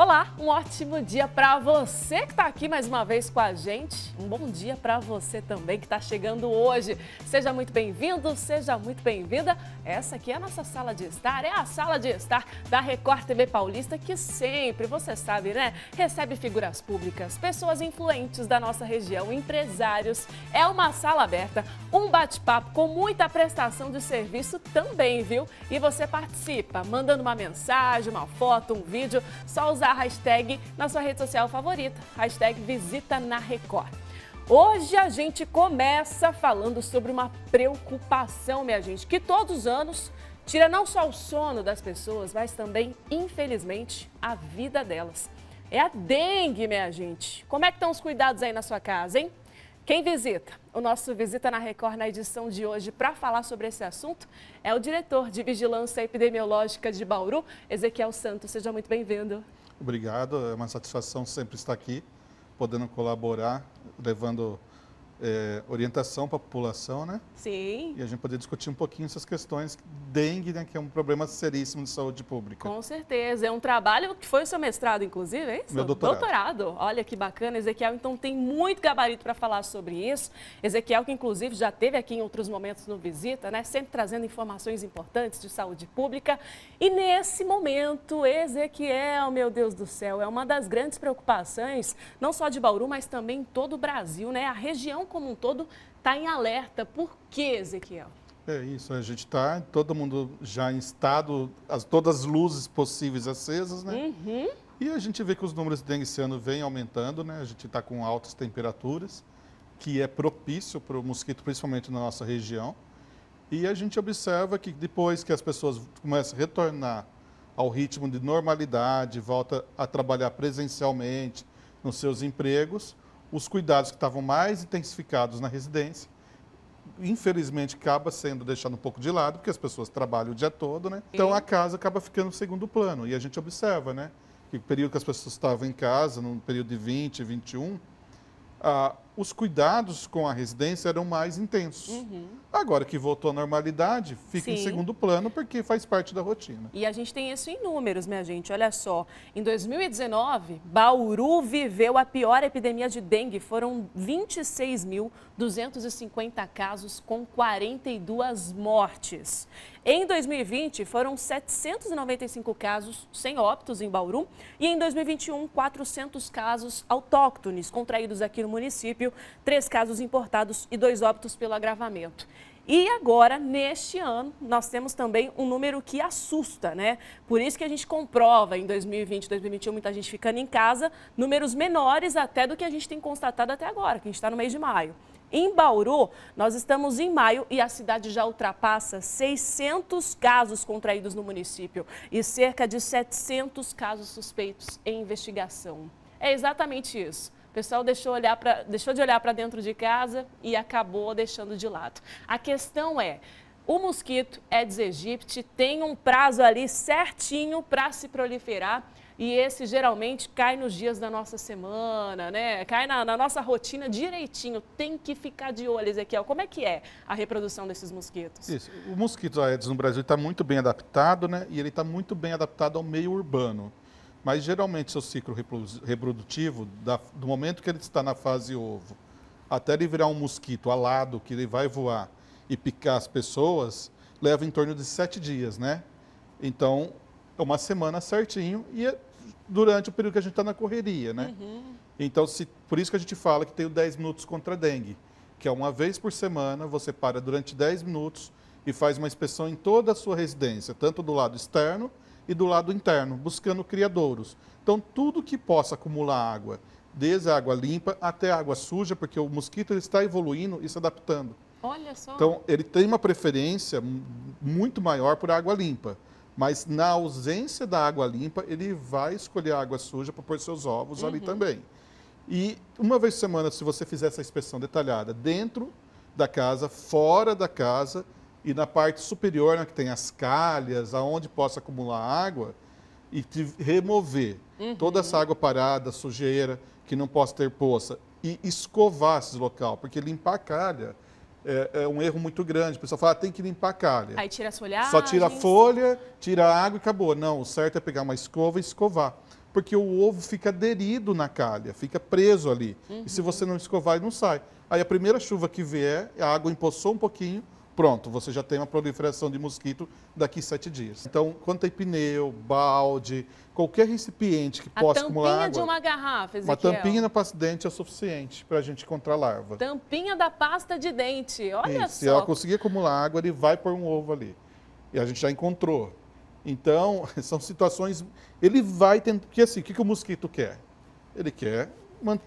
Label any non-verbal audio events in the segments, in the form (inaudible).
Olá, um ótimo dia para você que está aqui mais uma vez com a gente. Um bom dia para você também que está chegando hoje. Seja muito bem-vindo, seja muito bem-vinda. Essa aqui é a nossa sala de estar, é a sala de estar da Record TV Paulista que sempre, você sabe, né? Recebe figuras públicas, pessoas influentes da nossa região, empresários. É uma sala aberta, um bate-papo com muita prestação de serviço também, viu? E você participa, mandando uma mensagem, uma foto, um vídeo, só usar a hashtag hashtag na sua rede social favorita, hashtag Visita na Record. Hoje a gente começa falando sobre uma preocupação, minha gente, que todos os anos tira não só o sono das pessoas, mas também, infelizmente, a vida delas. É a dengue, minha gente. Como é que estão os cuidados aí na sua casa, hein? Quem visita o nosso Visita na Record na edição de hoje para falar sobre esse assunto é o diretor de Vigilância Epidemiológica de Bauru, Ezequiel Santos. Seja muito bem-vindo. Obrigado, é uma satisfação sempre estar aqui, podendo colaborar, levando é, orientação para a população, né? Sim. E a gente poder discutir um pouquinho essas questões. Dengue, né, que é um problema seríssimo de saúde pública. Com certeza. É um trabalho que foi o seu mestrado, inclusive, é isso? Meu doutorado. Doutorado. Olha que bacana, Ezequiel. Então tem muito gabarito para falar sobre isso. Ezequiel, que inclusive já teve aqui em outros momentos no Visita, né? Sempre trazendo informações importantes de saúde pública. E nesse momento, Ezequiel, meu Deus do céu, é uma das grandes preocupações, não só de Bauru, mas também em todo o Brasil, né? A região como um todo está em alerta. Por que, Ezequiel? É isso, a gente está, todo mundo já em estado, as, todas as luzes possíveis acesas, né? Uhum. E a gente vê que os números de dengue esse ano vêm aumentando, né? A gente está com altas temperaturas, que é propício para o mosquito, principalmente na nossa região. E a gente observa que depois que as pessoas começam a retornar ao ritmo de normalidade, volta a trabalhar presencialmente nos seus empregos, os cuidados que estavam mais intensificados na residência, infelizmente, acaba sendo deixado um pouco de lado, porque as pessoas trabalham o dia todo, né? Então a casa acaba ficando no segundo plano. E a gente observa, né? Que o período que as pessoas estavam em casa, num período de 20, 21, a, os cuidados com a residência eram mais intensos. Uhum. Agora que voltou à normalidade, fica Sim. em segundo plano porque faz parte da rotina. E a gente tem isso em números, minha gente. Olha só, em 2019, Bauru viveu a pior epidemia de dengue. Foram 26.250 casos com 42 mortes. Em 2020, foram 795 casos sem óbitos em Bauru e em 2021, 400 casos autóctones contraídos aqui no município município, três casos importados e dois óbitos pelo agravamento. E agora, neste ano, nós temos também um número que assusta, né? Por isso que a gente comprova em 2020, 2021, muita gente ficando em casa, números menores até do que a gente tem constatado até agora, que a gente está no mês de maio. Em Bauru, nós estamos em maio e a cidade já ultrapassa 600 casos contraídos no município e cerca de 700 casos suspeitos em investigação. É exatamente isso. O pessoal deixou, olhar pra, deixou de olhar para dentro de casa e acabou deixando de lado. A questão é, o mosquito Aedes é aegypti tem um prazo ali certinho para se proliferar e esse geralmente cai nos dias da nossa semana, né? Cai na, na, nossa rotina direitinho. Tem que ficar de olho, Ezequiel. Como é que é a reprodução desses mosquitos? Isso. O mosquito Aedes no Brasil está muito bem adaptado, né? E ele está muito bem adaptado ao meio urbano. Mas geralmente seu ciclo reprodutivo, do momento que ele está na fase ovo até ele virar um mosquito alado que ele vai voar e picar as pessoas, leva em torno de sete dias, né? Então, é uma semana certinho e é durante o período que a gente está na correria, né? Uhum. Então, se, por isso que a gente fala que tem o 10 minutos contra a dengue, que é uma vez por semana, você para durante 10 minutos e faz uma inspeção em toda a sua residência, tanto do lado externo e do lado interno, buscando criadouros. Então, tudo que possa acumular água, desde a água limpa até a água suja, porque o mosquito está evoluindo e se adaptando. Olha só. Então, ele tem uma preferência muito maior por água limpa. Mas na ausência da água limpa, ele vai escolher a água suja para pôr seus ovos uhum. ali também. E uma vez por semana, se você fizer essa inspeção detalhada dentro da casa, fora da casa, e na parte superior, né, que tem as calhas, aonde possa acumular água, e remover uhum. toda essa água parada, sujeira, que não possa ter poça, e escovar esse local, porque limpar a calha é, é um erro muito grande. O pessoal fala, ah, tem que limpar a calha. Aí tira as folhagem. Só tira a folha, tira a água e acabou. Não, o certo é pegar uma escova e escovar. Porque o ovo fica aderido na calha, fica preso ali. Uhum. E se uhum. você não escovar, ele não sai. Aí a primeira chuva que vier, a água empoçou um pouquinho, pronto, você já tem uma proliferação de mosquito daqui sete dias. Então, quando tem pneu, balde, qualquer recipiente que a possa acumular água... A tampinha de uma garrafa, Ezequiel. Uma tampinha na pasta de dente é suficiente para a gente encontrar larva. Tampinha da pasta de dente, olha Isso, só. Se ela conseguir acumular água, ele vai pôr um ovo ali. E a gente já encontrou. Então, (laughs) são situações... Ele vai tentar... Porque assim, o que, que o mosquito quer? Ele quer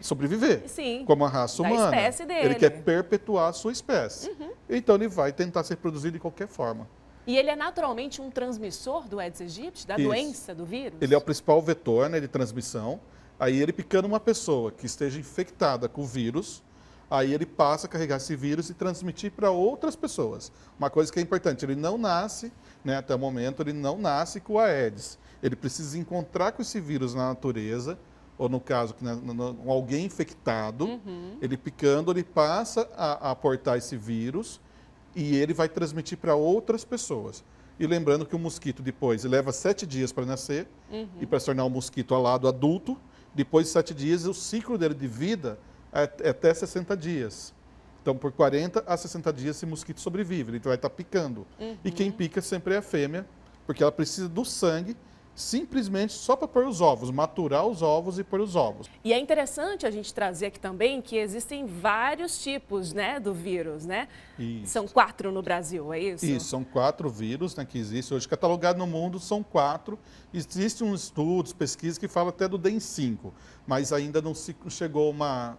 sobreviver Sim, como a raça humana. espécie dele. Ele quer perpetuar a sua espécie. Uhum. Então ele vai tentar se reproduzir de qualquer forma. E ele é naturalmente um transmissor do Aedes aegypti, da Isso. doença, do vírus? Ele é o principal vetor né, de transmissão. Aí ele picando uma pessoa que esteja infectada com o vírus, aí ele passa a carregar esse vírus e transmitir para outras pessoas. Uma coisa que é importante, ele não nasce, né, até o momento, ele não nasce com a Aedes. Ele precisa encontrar com esse vírus na natureza, ou no caso, né, alguém infectado, uhum. ele picando, ele passa a, a aportar esse vírus e ele vai transmitir para outras pessoas. E lembrando que o mosquito depois leva sete dias para nascer uhum. e para se tornar um mosquito alado adulto. Depois de sete dias, o ciclo dele de vida é, é até 60 dias. Então, por 40 a 60 dias, esse mosquito sobrevive, ele vai estar tá picando. Uhum. E quem uhum. pica sempre é a fêmea, porque ela precisa do sangue simplesmente só para pôr os ovos, maturar os ovos e pôr os ovos. E é interessante a gente trazer aqui também que existem vários tipos né, do vírus, né? Isso. São quatro no Brasil, é isso? Isso, são quatro vírus né, que existem hoje. Catalogado no mundo são quatro. Existem estudos, pesquisas que falam até do DEN5, mas ainda não se chegou uma...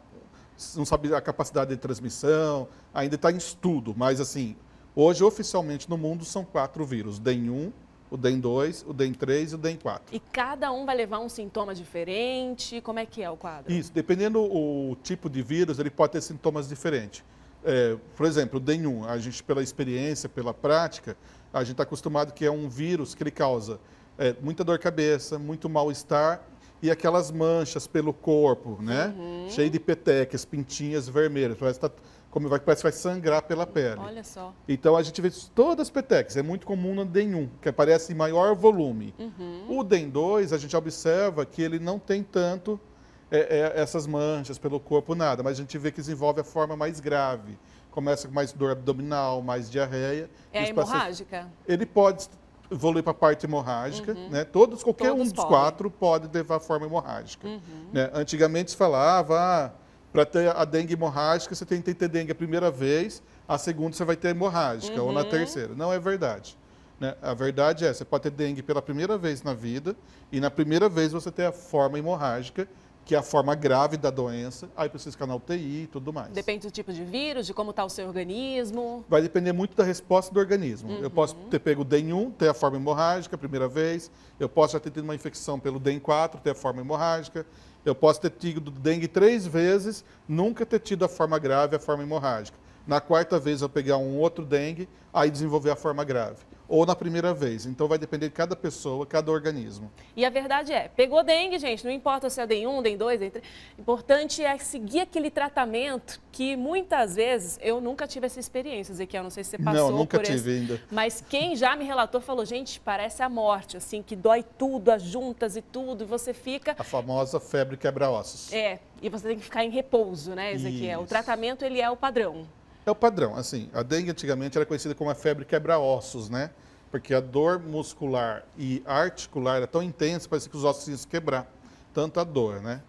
Não sabe a capacidade de transmissão, ainda está em estudo, mas assim, hoje oficialmente no mundo são quatro vírus, DEN1, o DEM 2, o DEM 3 e o DEM 4. E cada um vai levar um sintoma diferente? Como é que é o quadro? Isso, dependendo o tipo de vírus, ele pode ter sintomas diferentes. É, por exemplo, o DEM 1, a gente, pela experiência, pela prática, a gente está acostumado que é um vírus que ele causa é, muita dor de cabeça, muito mal-estar e aquelas manchas pelo corpo, né? Uhum. Cheio de petecas, pintinhas vermelhas. Parece que, tá, como vai, parece vai sangrar pela pele. Olha só. Então a gente vê todas as petecas. É muito comum no DEN1, que aparece em maior volume. Uhum. O DEN2, a gente observa que ele não tem tanto é, é, essas manchas pelo corpo, nada. Mas a gente vê que desenvolve a forma mais grave começa com mais dor abdominal, mais diarreia. É hemorrágica? Ele pode evoluir para a parte hemorrágica, uhum. né? Todos, qualquer Todos um dos podem. quatro pode levar a forma hemorrágica. Uhum. Né? Antigamente se falava, ah, para ter a dengue hemorrágica, você tem que ter dengue a primeira vez, a segunda você vai ter hemorrágica, uhum. ou na uhum. terceira. Não é verdade. Né? A verdade é, você pode ter dengue pela primeira vez na vida, e na primeira vez você tem a forma hemorrágica, que é a forma grave da doença, aí precisa ficar na UTI e tudo mais. Depende do tipo de vírus, de como está o seu organismo? Vai depender muito da resposta do organismo. Uhum. Eu posso uhum. ter pego o DEN1, ter a forma hemorrágica a primeira vez, eu posso já ter tido uma infecção pelo DEN4, ter a forma hemorrágica, eu posso ter tido dengue três vezes, nunca ter tido a forma grave, a forma hemorrágica. Na quarta vez eu pegar um outro dengue, aí desenvolver a forma grave ou na primeira vez. Então vai depender de cada pessoa, cada organismo. E a verdade é, pegou dengue, gente, não importa se é dengue 1 dengue 2 DEM3, importante é seguir aquele tratamento que muitas vezes eu nunca tive essa experiência, Ezequiel, não sei se você passou não, nunca por tive esse, ainda. Mas quem já me relatou falou, gente, parece a morte, assim, que dói tudo, as juntas e tudo, e você fica A famosa febre quebra ossos. É, e você tem que ficar em repouso, né, Ezequiel? Isso. O tratamento ele é o padrão. É o padrão. Assim, a dengue antigamente era conhecida como a febre quebra-ossos, né? Porque a dor muscular e articular era tão intensa, parecia que os ossos iam se quebrar. Tanta dor, né?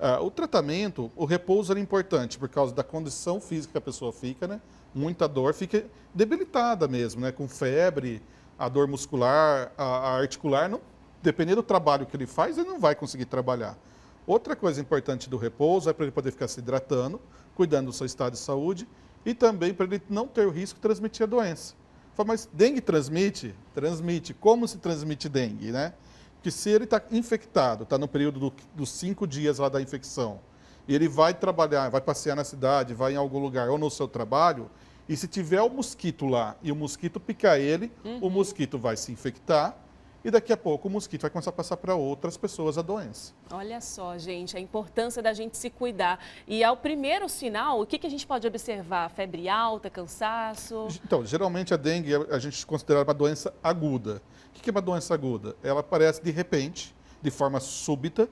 Ah, o tratamento, o repouso era importante por causa da condição física que a pessoa fica, né? Muita dor, fica debilitada mesmo, né? Com febre, a dor muscular, a, a articular, não, dependendo do trabalho que ele faz, ele não vai conseguir trabalhar. Outra coisa importante do repouso é para ele poder ficar se hidratando, cuidando do seu estado de saúde e também para ele não ter o risco de transmitir a doença. Fala, mas dengue transmite? Transmite. Como se transmite dengue, né? Que se ele está infectado, está no período do, dos cinco dias lá da infecção, e ele vai trabalhar, vai passear na cidade, vai em algum lugar ou no seu trabalho, e se tiver o mosquito lá e o mosquito picar ele, uhum. o mosquito vai se infectar e daqui a pouco o mosquito vai começar a passar para outras pessoas a doença. Olha só, gente, a importância da gente se cuidar. E ao primeiro sinal, o que, que a gente pode observar? Febre alta, cansaço? Então, geralmente a dengue é, a gente considera uma doença aguda. O que é uma doença aguda? Ela aparece de repente, de forma súbita,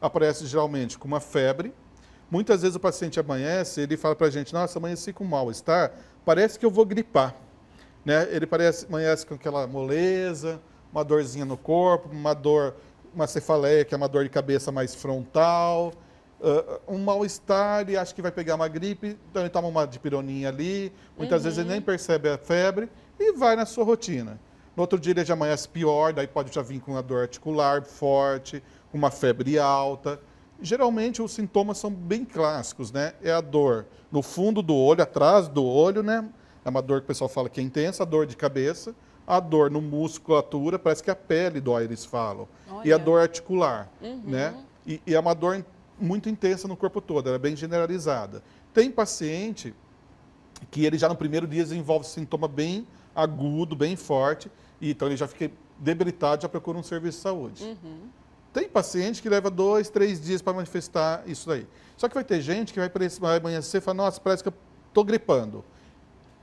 aparece geralmente com uma febre. Muitas vezes o paciente amanhece, ele fala para a gente, nossa, amanheci com mal-estar, parece que eu vou gripar. Né? Ele parece, amanhece com aquela moleza, uma dorzinha no corpo, uma dor, uma cefaleia, que é uma dor de cabeça mais frontal, uh, um mal-estar e acha que vai pegar uma gripe, então ele toma uma dipironinha ali, muitas uhum. vezes ele nem uhum. percebe a febre e vai na sua rotina. No outro dia ele já é amanhece pior, daí pode já vir com uma dor articular forte, uma febre alta. Geralmente os sintomas são bem clássicos, né? É a dor no fundo do olho, atrás do olho, né? É uma dor que o pessoal fala que é intensa, dor de cabeça a dor no musculatura, parece que a pele dói, eles falam. Olha. E a dor articular, uhum. né? E, e, é uma dor muito intensa no corpo todo, ela é bem generalizada. Tem paciente que ele já no primeiro dia desenvolve sintoma bem agudo, bem forte, e então ele já fica debilitado, já procura um serviço de saúde. Uhum. Tem paciente que leva dois, três dias para manifestar isso daí. Só que vai ter gente que vai, vai amanhecer e fala, nossa, parece que eu estou gripando.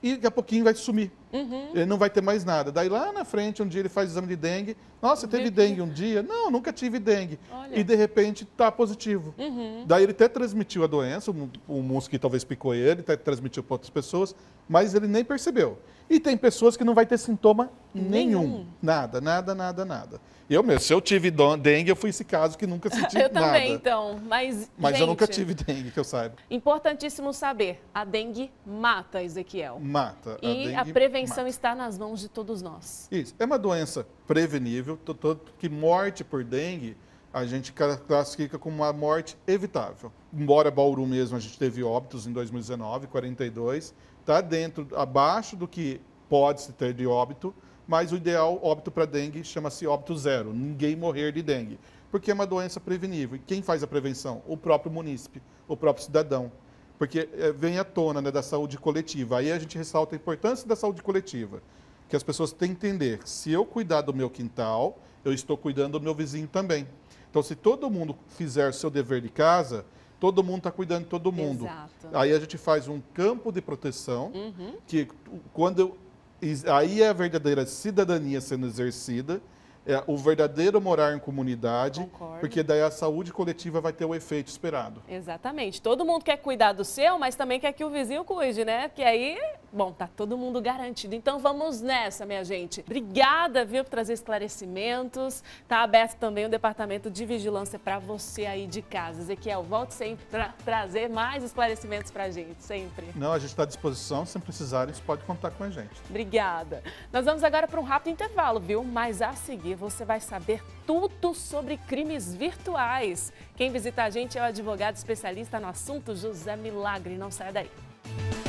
E daqui a pouquinho vai sumir. Uhum. Ele não vai ter mais nada. Daí lá na frente, um dia ele faz exame de dengue. Nossa, teve Vê... dengue um dia? Não, nunca tive dengue. Olha. E de repente está positivo. Uhum. Daí ele até transmitiu a doença, o, mosquito talvez picou ele, até transmitiu para outras pessoas, mas ele nem percebeu. E tem pessoas que não vai ter sintoma nenhum. nenhum. Nada, nada, nada, nada. Eu mesmo, se eu tive dengue, eu fui esse caso que nunca senti eu (laughs) nada. Eu também, então. Mas, Mas gente, eu nunca tive dengue, que eu saiba. Importantíssimo saber, a dengue mata, Ezequiel. Mata. E a, dengue... a prevenção prevenção está nas mãos de todos nós. Isso. É uma doença prevenível, que morte por dengue a gente classifica como uma morte evitável. Embora Bauru mesmo a gente teve óbitos em 2019, 42, está dentro, abaixo do que pode se ter de óbito, mas o ideal óbito para dengue chama-se óbito zero, ninguém morrer de dengue, porque é uma doença prevenível. E quem faz a prevenção? O próprio munícipe, o próprio cidadão porque eh, vem à tona né, da saúde coletiva. Aí a gente ressalta a importância da saúde coletiva, que as pessoas têm que entender, se eu cuidar do meu quintal, eu estou cuidando do meu vizinho também. Então, se todo mundo fizer o seu dever de casa, todo mundo está cuidando de todo mundo. Exato. Aí a gente faz um campo de proteção, uhum. que quando eu, aí é a verdadeira cidadania sendo exercida, é o verdadeiro morar em comunidade, Concordo. porque daí a saúde coletiva vai ter o efeito esperado. Exatamente. Todo mundo quer cuidar do seu, mas também quer que o vizinho cuide, né? Porque aí Bom, tá todo mundo garantido. Então vamos nessa, minha gente. Obrigada, viu, por trazer esclarecimentos. Tá aberto também o departamento de vigilância para você aí de casa. Ezequiel, volte sempre para trazer mais esclarecimentos para a gente, sempre. Não, a gente está à disposição. Se precisarem, você pode contar com a gente. Obrigada. Nós vamos agora para um rápido intervalo, viu? Mas a seguir você vai saber tudo sobre crimes virtuais. Quem visita a gente é o advogado especialista no assunto José Milagre. Não sai daí.